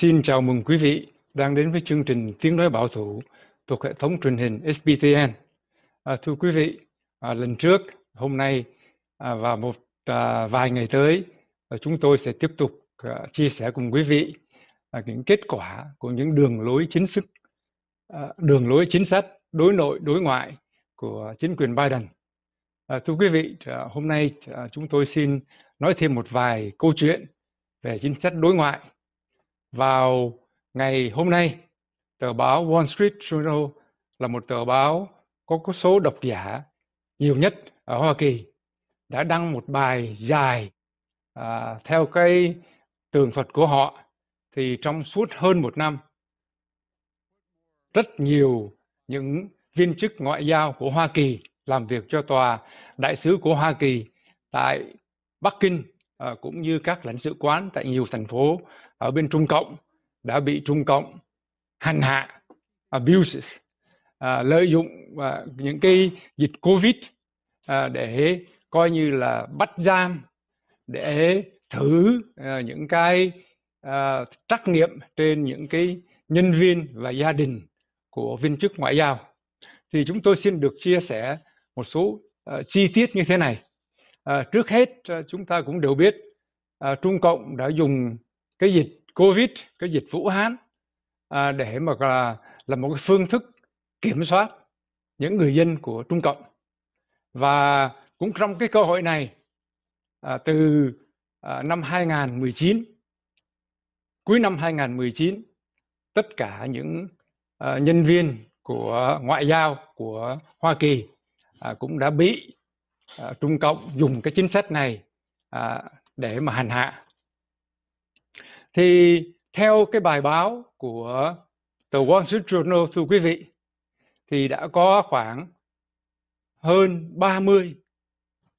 Xin chào mừng quý vị đang đến với chương trình Tiếng nói bảo thủ thuộc hệ thống truyền hình SBTN. À, thưa quý vị, à, lần trước, hôm nay à, và một à, vài ngày tới, à, chúng tôi sẽ tiếp tục à, chia sẻ cùng quý vị à, những kết quả của những đường lối chính sách, à, đường lối chính sách đối nội đối ngoại của chính quyền Biden. À, thưa quý vị, à, hôm nay à, chúng tôi xin nói thêm một vài câu chuyện về chính sách đối ngoại vào ngày hôm nay tờ báo Wall Street Journal là một tờ báo có số độc giả nhiều nhất ở Hoa Kỳ đã đăng một bài dài à, theo cái tường thuật của họ thì trong suốt hơn một năm rất nhiều những viên chức ngoại giao của Hoa Kỳ làm việc cho tòa đại sứ của Hoa Kỳ tại Bắc Kinh à, cũng như các lãnh sự quán tại nhiều thành phố ở bên Trung Cộng đã bị Trung Cộng hành hạ abuses à, lợi dụng à, những cái dịch Covid à, để coi như là bắt giam để thử à, những cái à, trắc nghiệm trên những cái nhân viên và gia đình của viên chức ngoại giao thì chúng tôi xin được chia sẻ một số à, chi tiết như thế này à, trước hết à, chúng ta cũng đều biết à, Trung Cộng đã dùng cái dịch covid cái dịch vũ hán à, để mà là, là một cái phương thức kiểm soát những người dân của trung cộng và cũng trong cái cơ hội này à, từ à, năm 2019 cuối năm 2019 tất cả những à, nhân viên của ngoại giao của Hoa Kỳ à, cũng đã bị à, Trung Cộng dùng cái chính sách này à, để mà hành hạ thì theo cái bài báo của tờ Wall Street Journal thưa quý vị thì đã có khoảng hơn 30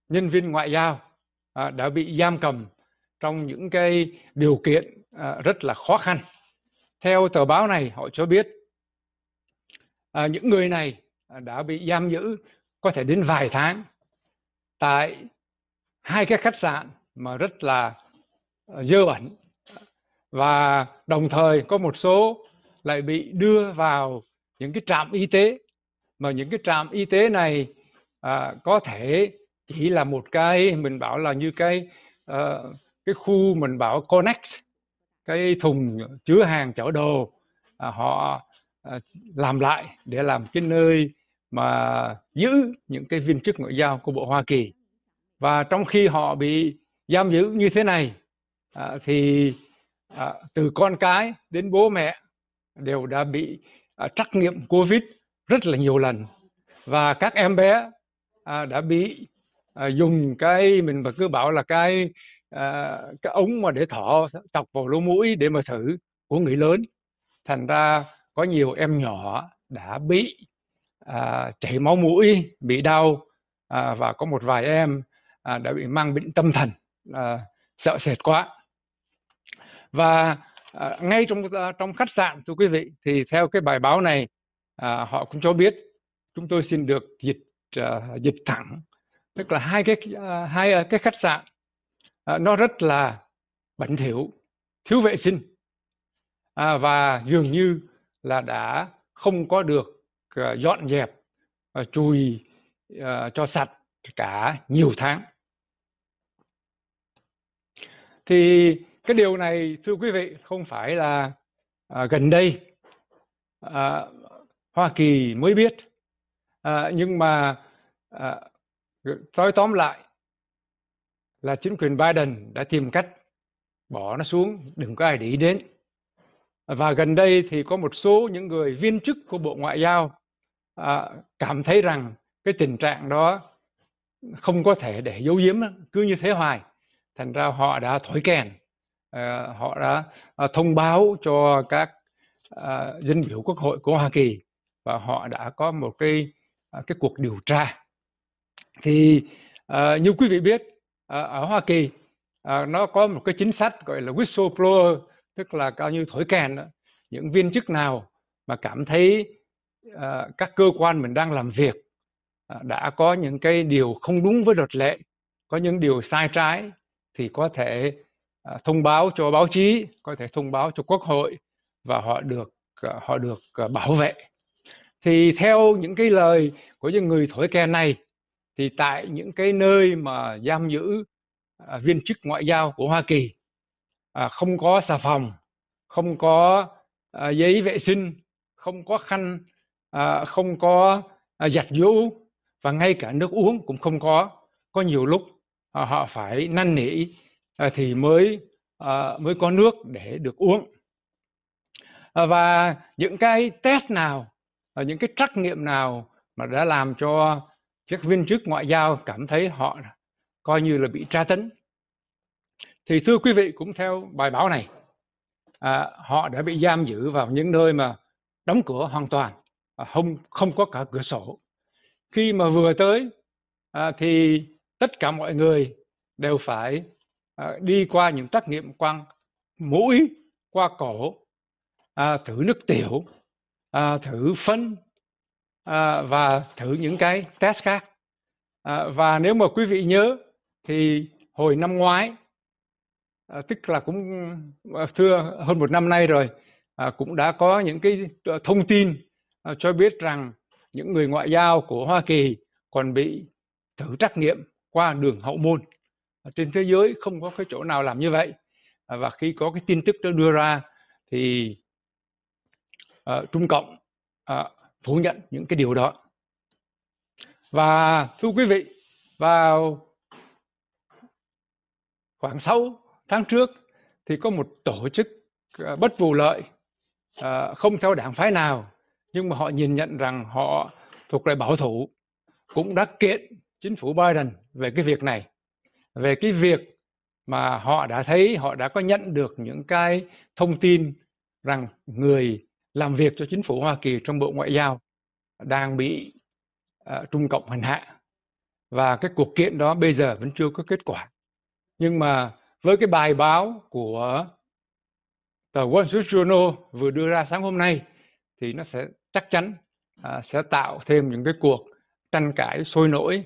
nhân viên ngoại giao à, đã bị giam cầm trong những cái điều kiện à, rất là khó khăn. Theo tờ báo này họ cho biết à, những người này đã bị giam giữ có thể đến vài tháng tại hai cái khách sạn mà rất là à, dơ bẩn và đồng thời có một số lại bị đưa vào những cái trạm y tế mà những cái trạm y tế này à, có thể chỉ là một cái mình bảo là như cái à, cái khu mình bảo connect cái thùng chứa hàng chở đồ à, họ à, làm lại để làm cái nơi mà giữ những cái viên chức ngoại giao của bộ Hoa Kỳ và trong khi họ bị giam giữ như thế này à, thì à, từ con cái đến bố mẹ đều đã bị à, trắc nghiệm covid rất là nhiều lần và các em bé à, đã bị à, dùng cái mình mà cứ bảo là cái à, cái ống mà để thọ chọc vào lỗ mũi để mà thử của người lớn thành ra có nhiều em nhỏ đã bị à, chảy máu mũi bị đau à, và có một vài em à, đã bị mang bệnh tâm thần à, sợ sệt quá và à, ngay trong à, trong khách sạn thưa quý vị thì theo cái bài báo này à, họ cũng cho biết chúng tôi xin được dịch à, dịch thẳng tức là hai cái à, hai à, cái khách sạn à, nó rất là bẩn thỉu thiếu vệ sinh à, và dường như là đã không có được à, dọn dẹp à, chùi à, cho sạch cả nhiều tháng thì cái điều này thưa quý vị không phải là à, gần đây à, Hoa Kỳ mới biết à, nhưng mà à, tóm lại là chính quyền Biden đã tìm cách bỏ nó xuống đừng có ai để ý đến và gần đây thì có một số những người viên chức của Bộ Ngoại giao à, cảm thấy rằng cái tình trạng đó không có thể để giấu giếm cứ như thế hoài thành ra họ đã thổi kèn uh, họ đã uh, thông báo cho các uh, dân biểu quốc hội của Hoa Kỳ và họ đã có một cái uh, cái cuộc điều tra thì uh, như quý vị biết uh, ở Hoa Kỳ uh, nó có một cái chính sách gọi là whistleblower tức là cao như thổi kèn đó. những viên chức nào mà cảm thấy uh, các cơ quan mình đang làm việc uh, đã có những cái điều không đúng với luật lệ có những điều sai trái thì có thể À, thông báo cho báo chí có thể thông báo cho quốc hội và họ được à, họ được à, bảo vệ thì theo những cái lời của những người thổi kèn này thì tại những cái nơi mà giam giữ viên chức ngoại giao của Hoa Kỳ không có xà phòng không có giấy vệ sinh không có khăn không có giặt giũ và ngay cả nước uống cũng không có có nhiều lúc họ phải năn nỉ À, thì mới à, mới có nước để được uống à, và những cái test nào những cái trắc nghiệm nào mà đã làm cho các viên chức ngoại giao cảm thấy họ coi như là bị tra tấn thì thưa quý vị cũng theo bài báo này à, họ đã bị giam giữ vào những nơi mà đóng cửa hoàn toàn không không có cả cửa sổ khi mà vừa tới à, thì tất cả mọi người đều phải Ờ, đi qua những trắc nghiệm qua mũi qua cổ à, thử nước tiểu à, thử phân à, và thử những cái test khác à, và nếu mà quý vị nhớ thì hồi năm ngoái à, tức là cũng à, thưa hơn một năm nay rồi à, cũng đã có những cái ờ, thông tin à, cho biết rằng những người ngoại giao của Hoa Kỳ còn bị thử trắc nghiệm qua đường hậu môn trên thế giới không có cái chỗ nào làm như vậy à, và khi có cái tin tức đó đưa ra thì uh, Trung Cộng uh, phủ nhận những cái điều đó và thưa quý vị vào khoảng 6 tháng trước thì có một tổ chức uh, bất vụ lợi uh, không theo đảng phái nào nhưng mà họ nhìn nhận rằng họ thuộc lại bảo thủ cũng đã kiện chính phủ Biden về cái việc này về cái việc mà họ đã thấy họ đã có nhận được những cái thông tin rằng người làm việc cho chính phủ Hoa Kỳ trong Bộ Ngoại giao đang bị uh, Trung Cộng hành hạ và cái cuộc kiện đó bây giờ vẫn chưa có kết quả nhưng mà với cái bài báo của tờ Wall Street Journal vừa đưa ra sáng hôm nay thì nó sẽ chắc chắn uh, sẽ tạo thêm những cái cuộc tranh cãi sôi nổi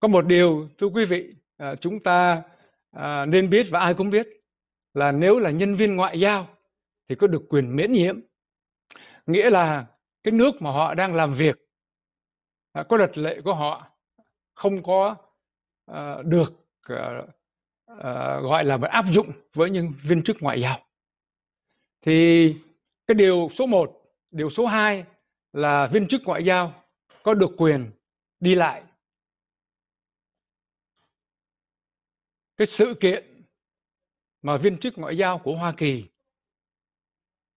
có một điều thưa quý vị Ờ, chúng ta à, nên biết và ai cũng biết là nếu là nhân viên ngoại giao thì có được quyền miễn nhiễm nghĩa là cái nước mà họ đang làm việc à, có luật lệ của họ không có ờ, được ờ, gọi là áp dụng với những viên chức ngoại giao thì cái điều số 1, điều số 2 là viên chức ngoại giao có được quyền đi lại cái sự kiện mà viên chức ngoại giao của Hoa Kỳ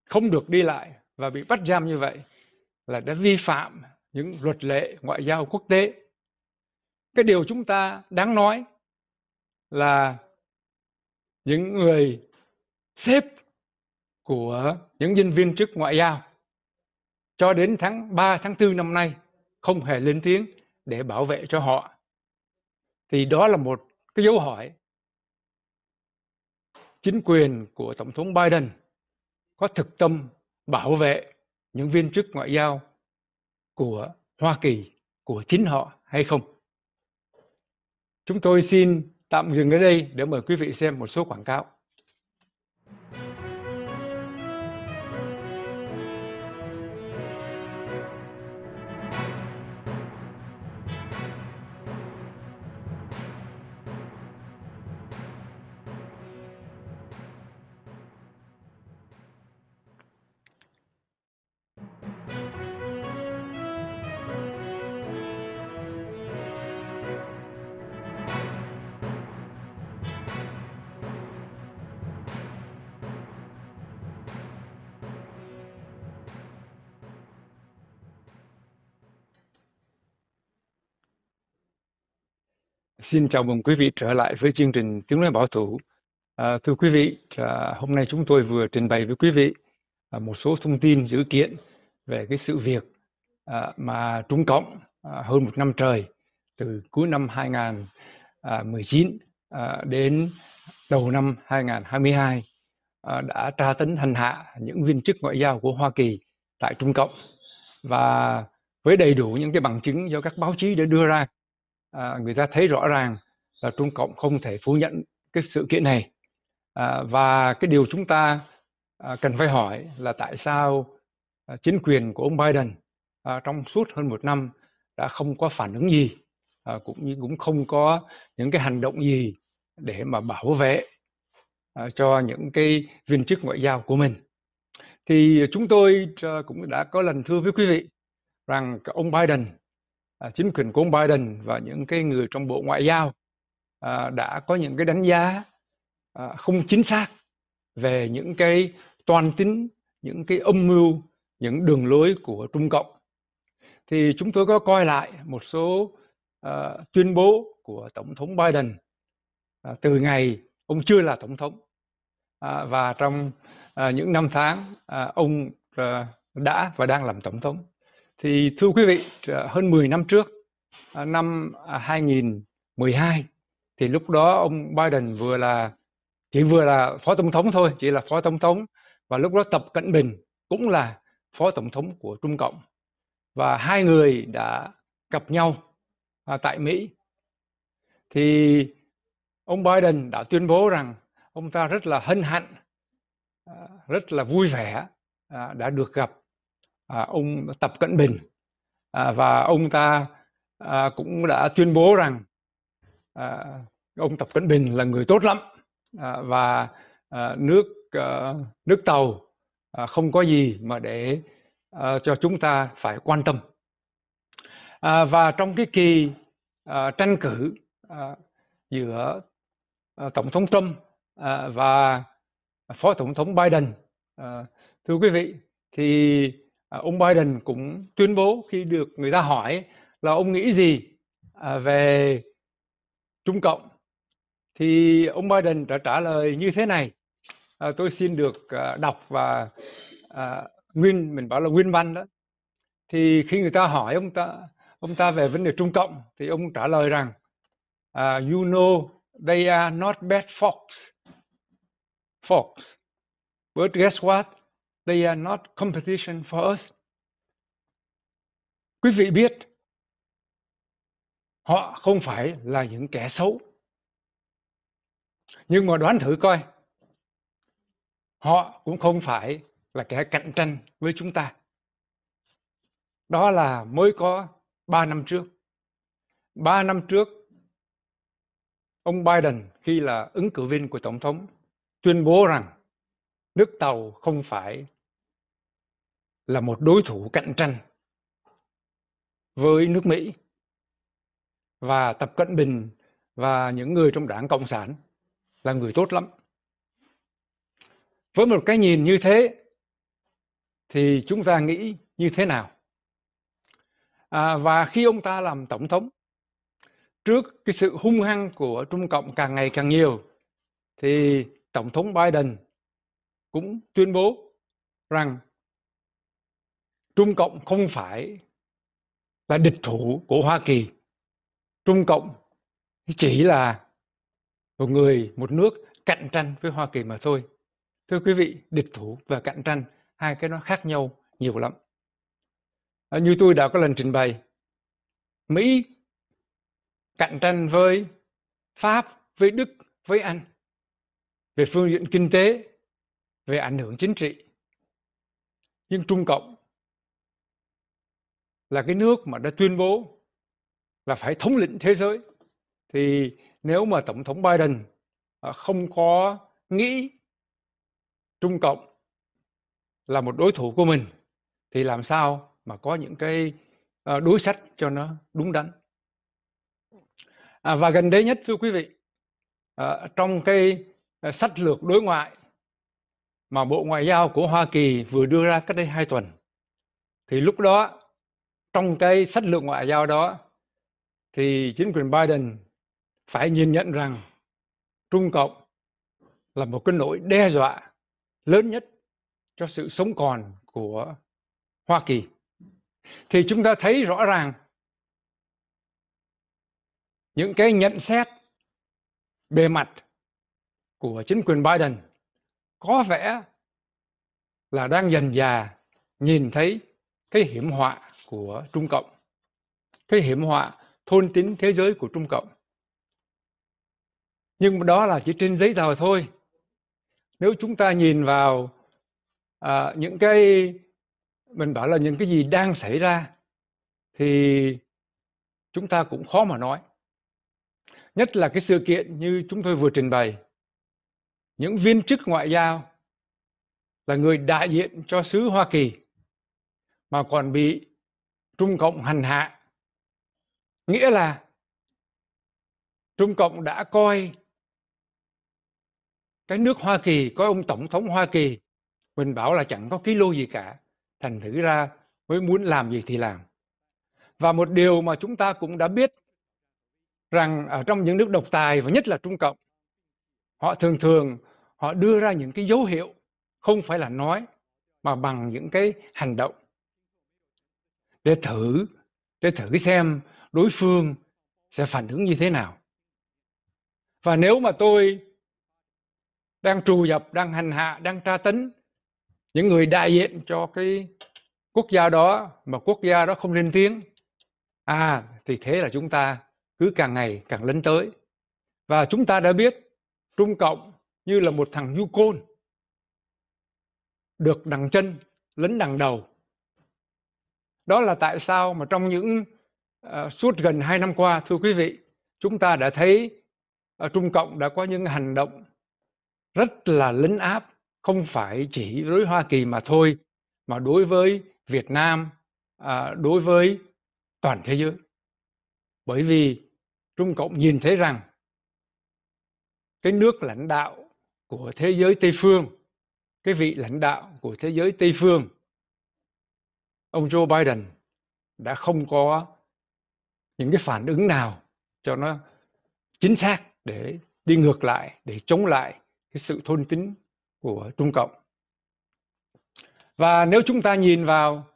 không được đi lại và bị bắt giam như vậy là đã vi phạm những luật lệ ngoại giao quốc tế. Cái điều chúng ta đáng nói là những người sếp của những nhân viên chức ngoại giao cho đến tháng 3, tháng 4 năm nay không hề lên tiếng để bảo vệ cho họ. Thì đó là một cái dấu hỏi chính quyền của Tổng thống Biden có thực tâm bảo vệ những viên chức ngoại giao của Hoa Kỳ, của chính họ hay không. Chúng tôi xin tạm dừng ở đây để mời quý vị xem một số quảng cáo. Xin chào mừng quý vị trở lại với chương trình Tiếng nói bảo thủ. À, thưa quý vị, à, hôm nay chúng tôi vừa trình bày với quý vị à, một số thông tin dữ kiện về cái sự việc à, mà Trung Cộng à, hơn một năm trời từ cuối năm 2019 à, đến đầu năm 2022 à, đã tra tấn hành hạ những viên chức ngoại giao của Hoa Kỳ tại Trung Cộng và với đầy đủ những cái bằng chứng do các báo chí đã đưa ra à, người ta thấy rõ ràng là Trung Cộng không thể phủ nhận cái sự kiện này à, và cái điều chúng ta à, cần phải hỏi là tại sao à, chính quyền của ông Biden à, trong suốt hơn một năm đã không có phản ứng gì à, cũng như cũng không có những cái hành động gì để mà bảo vệ à, cho những cái viên chức ngoại giao của mình thì chúng tôi à, cũng đã có lần thưa với quý vị rằng ông Biden à, chính quyền của ông Biden và những cái người trong bộ ngoại giao à, đã có những cái đánh giá à, không chính xác về những cái toàn tính những cái âm mưu những đường lối của Trung Cộng thì chúng tôi có coi lại một số à, tuyên bố của tổng thống Biden à, từ ngày ông chưa là tổng thống à, và trong à, những năm tháng à, ông à, đã và đang làm tổng thống thì thưa quý vị, à, hơn 10 năm trước, à, năm 2012, à, thì lúc đó ông Biden vừa là chỉ vừa là phó tổng thống thôi, chỉ là phó tổng thống và lúc đó Tập Cận Bình cũng là phó tổng thống của Trung Cộng và hai người đã gặp nhau à, tại Mỹ. Thì ông Biden đã tuyên bố rằng ông ta rất là hân hạnh, rất là vui vẻ đã được gặp à, ông Tập Cận Bình à, và ông ta à, cũng đã tuyên bố rằng à, ông Tập Cận Bình là người tốt lắm à, và à, nước à, nước tàu à, không có gì mà để à, cho chúng ta phải quan tâm à, và trong cái kỳ à, tranh cử à, giữa à, tổng thống Trump à, và phó tổng thống Biden à, thưa quý vị thì À, ông Biden cũng tuyên bố khi được người ta hỏi là ông nghĩ gì à, về Trung Cộng thì ông Biden đã trả lời như thế này à, tôi xin được à, đọc và à, nguyên mình bảo là nguyên văn đó thì khi người ta hỏi ông ta ông ta về vấn đề Trung Cộng thì ông trả lời rằng à, you know they are not bad folks folks but guess what They are not competition for us. Quý vị biết, họ không phải là những kẻ xấu. Nhưng mà đoán thử coi, họ cũng không phải là kẻ cạnh tranh với chúng ta. Đó là mới có 3 năm trước. 3 năm trước, ông Biden khi là ứng cử viên của Tổng thống tuyên bố rằng nước Tàu không phải là một đối thủ cạnh tranh với nước Mỹ và Tập Cận Bình và những người trong đảng Cộng sản là người tốt lắm. Với một cái nhìn như thế thì chúng ta nghĩ như thế nào? À, và khi ông ta làm tổng thống trước cái sự hung hăng của Trung Cộng càng ngày càng nhiều thì tổng thống Biden cũng tuyên bố rằng Trung Cộng không phải là địch thủ của Hoa Kỳ. Trung Cộng chỉ là một người, một nước cạnh tranh với Hoa Kỳ mà thôi. Thưa quý vị, địch thủ và cạnh tranh, hai cái nó khác nhau nhiều lắm. À, như tôi đã có lần trình bày, Mỹ cạnh tranh với Pháp, với Đức, với Anh về phương diện kinh tế, về ảnh hưởng chính trị. Nhưng Trung Cộng là cái nước mà đã tuyên bố là phải thống lĩnh thế giới thì nếu mà tổng thống Biden à, không có nghĩ Trung Cộng là một đối thủ của mình thì làm sao mà có những cái à, đối sách cho nó đúng đắn à, và gần đây nhất thưa quý vị à, trong cái à, sách lược đối ngoại mà Bộ Ngoại giao của Hoa Kỳ vừa đưa ra cách đây hai tuần thì lúc đó trong cái sách lược ngoại giao đó thì chính quyền Biden phải nhìn nhận rằng Trung Cộng là một cái nỗi đe dọa lớn nhất cho sự sống còn của Hoa Kỳ. Thì chúng ta thấy rõ ràng những cái nhận xét bề mặt của chính quyền Biden có vẻ là đang dần dà nhìn thấy cái hiểm họa của Trung Cộng, cái hiểm họa thôn tính thế giới của Trung Cộng. Nhưng đó là chỉ trên giấy tờ thôi. Nếu chúng ta nhìn vào à, những cái mình bảo là những cái gì đang xảy ra thì chúng ta cũng khó mà nói. Nhất là cái sự kiện như chúng tôi vừa trình bày. Những viên chức ngoại giao là người đại diện cho sứ Hoa Kỳ mà còn bị Trung Cộng hành hạ nghĩa là Trung Cộng đã coi cái nước Hoa Kỳ có ông tổng thống Hoa Kỳ mình bảo là chẳng có ký lô gì cả thành thử ra mới muốn làm gì thì làm và một điều mà chúng ta cũng đã biết rằng ở trong những nước độc tài và nhất là Trung Cộng họ thường thường họ đưa ra những cái dấu hiệu không phải là nói mà bằng những cái hành động để thử để thử xem đối phương sẽ phản ứng như thế nào và nếu mà tôi đang trù dập đang hành hạ đang tra tấn những người đại diện cho cái quốc gia đó mà quốc gia đó không lên tiếng à thì thế là chúng ta cứ càng ngày càng lấn tới và chúng ta đã biết trung cộng như là một thằng du côn được đằng chân lấn đằng đầu đó là tại sao mà trong những uh, suốt gần hai năm qua thưa quý vị chúng ta đã thấy uh, Trung Cộng đã có những hành động rất là lấn áp không phải chỉ đối với Hoa Kỳ mà thôi mà đối với Việt Nam à, đối với toàn thế giới bởi vì Trung Cộng nhìn thấy rằng cái nước lãnh đạo của thế giới Tây phương cái vị lãnh đạo của thế giới Tây phương ông Joe Biden đã không có những cái phản ứng nào cho nó chính xác để đi ngược lại để chống lại cái sự thôn tính của Trung Cộng. Và nếu chúng ta nhìn vào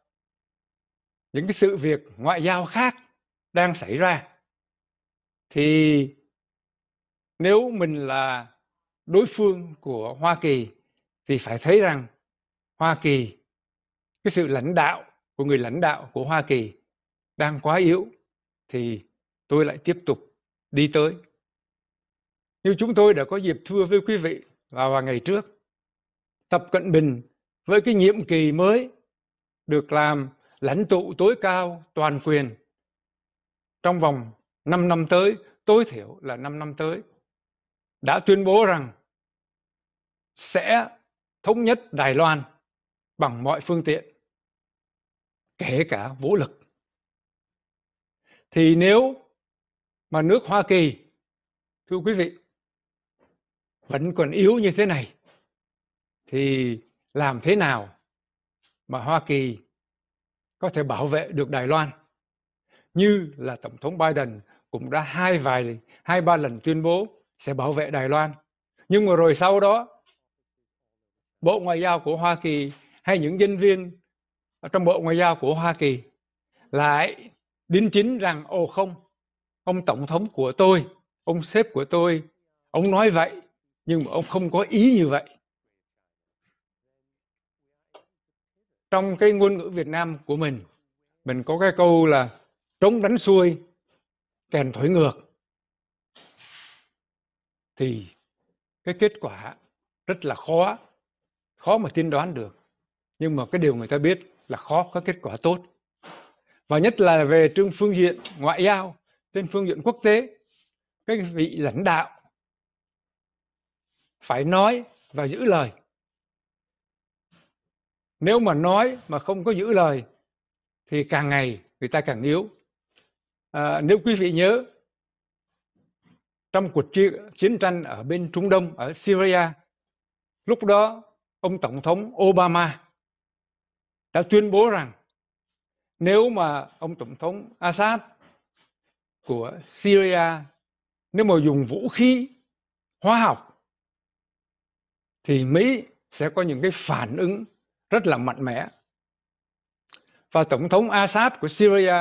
những cái sự việc ngoại giao khác đang xảy ra thì nếu mình là đối phương của Hoa Kỳ thì phải thấy rằng Hoa Kỳ cái sự lãnh đạo của người lãnh đạo của Hoa Kỳ đang quá yếu thì tôi lại tiếp tục đi tới. Như chúng tôi đã có dịp thưa với quý vị vào, vào ngày trước, Tập Cận Bình với cái nhiệm kỳ mới được làm lãnh tụ tối cao toàn quyền trong vòng 5 năm tới, tối thiểu là 5 năm tới, đã tuyên bố rằng sẽ thống nhất Đài Loan bằng mọi phương tiện kể cả vũ lực. Thì nếu mà nước Hoa Kỳ, thưa quý vị, vẫn còn yếu như thế này, thì làm thế nào mà Hoa Kỳ có thể bảo vệ được Đài Loan? Như là Tổng thống Biden cũng đã hai vài hai ba lần tuyên bố sẽ bảo vệ Đài Loan. Nhưng mà rồi sau đó Bộ Ngoại giao của Hoa Kỳ hay những nhân viên trong bộ ngoại giao của hoa kỳ lại đính chính rằng ồ không ông tổng thống của tôi ông sếp của tôi ông nói vậy nhưng mà ông không có ý như vậy trong cái ngôn ngữ việt nam của mình mình có cái câu là trống đánh xuôi kèn thổi ngược thì cái kết quả rất là khó khó mà tin đoán được nhưng mà cái điều người ta biết là khó có kết quả tốt và nhất là về trên phương diện ngoại giao trên phương diện quốc tế các vị lãnh đạo phải nói và giữ lời nếu mà nói mà không có giữ lời thì càng ngày người ta càng yếu à, nếu quý vị nhớ trong cuộc chiến tranh ở bên Trung Đông ở Syria lúc đó ông tổng thống Obama đã tuyên bố rằng nếu mà ông tổng thống Assad của Syria nếu mà dùng vũ khí hóa học thì Mỹ sẽ có những cái phản ứng rất là mạnh mẽ. Và tổng thống Assad của Syria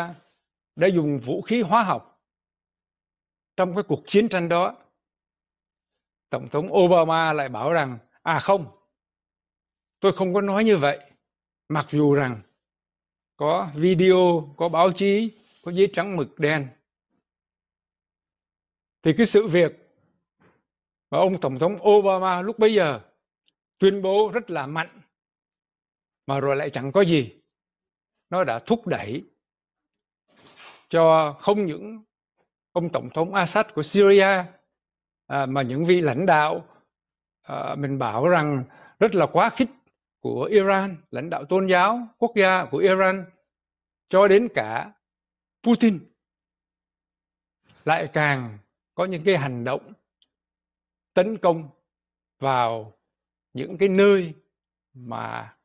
đã dùng vũ khí hóa học trong cái cuộc chiến tranh đó. Tổng thống Obama lại bảo rằng à không, tôi không có nói như vậy mặc dù rằng có video có báo chí có giấy trắng mực đen thì cái sự việc mà ông tổng thống obama lúc bấy giờ tuyên bố rất là mạnh mà rồi lại chẳng có gì nó đã thúc đẩy cho không những ông tổng thống assad của syria à, mà những vị lãnh đạo à, mình bảo rằng rất là quá khích của Iran, lãnh đạo tôn giáo quốc gia của Iran cho đến cả Putin lại càng có những cái hành động tấn công vào những cái nơi mà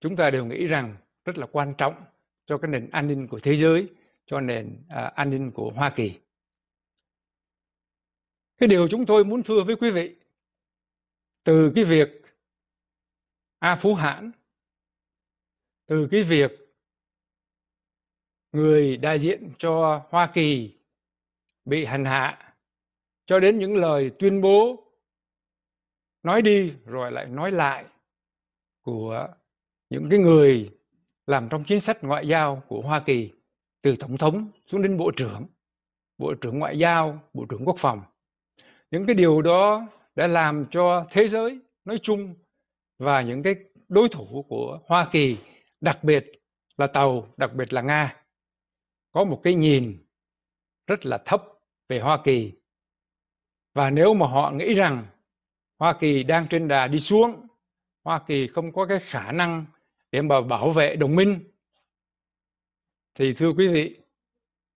chúng ta đều nghĩ rằng rất là quan trọng cho cái nền an ninh của thế giới, cho nền à, an ninh của Hoa Kỳ. Cái điều chúng tôi muốn thưa với quý vị từ cái việc a phú hãn từ cái việc người đại diện cho hoa kỳ bị hành hạ cho đến những lời tuyên bố nói đi rồi lại nói lại của những cái người làm trong chính sách ngoại giao của hoa kỳ từ tổng thống xuống đến bộ trưởng bộ trưởng ngoại giao bộ trưởng quốc phòng những cái điều đó đã làm cho thế giới nói chung và những cái đối thủ của Hoa Kỳ, đặc biệt là Tàu, đặc biệt là Nga, có một cái nhìn rất là thấp về Hoa Kỳ. Và nếu mà họ nghĩ rằng Hoa Kỳ đang trên đà đi xuống, Hoa Kỳ không có cái khả năng để mà bảo vệ đồng minh, thì thưa quý vị,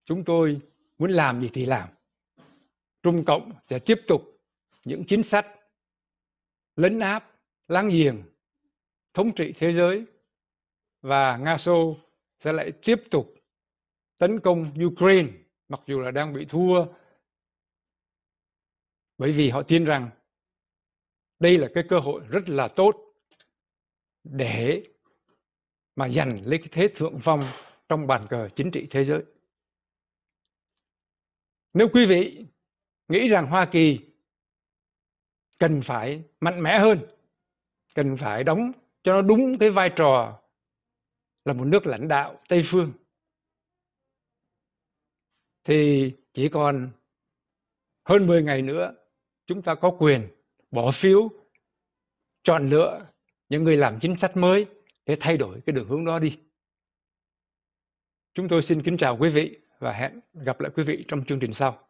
chúng tôi muốn làm gì thì làm. Trung Cộng sẽ tiếp tục những chính sách lấn áp láng giềng thống trị thế giới và Nga Xô sẽ lại tiếp tục tấn công Ukraine mặc dù là đang bị thua bởi vì họ tin rằng đây là cái cơ hội rất là tốt để mà giành lấy cái thế thượng phong trong bàn cờ chính trị thế giới. Nếu quý vị nghĩ rằng Hoa Kỳ cần phải mạnh mẽ hơn cần phải đóng cho nó đúng cái vai trò là một nước lãnh đạo Tây phương thì chỉ còn hơn 10 ngày nữa chúng ta có quyền bỏ phiếu chọn lựa những người làm chính sách mới để thay đổi cái đường hướng đó đi. Chúng tôi xin kính chào quý vị và hẹn gặp lại quý vị trong chương trình sau.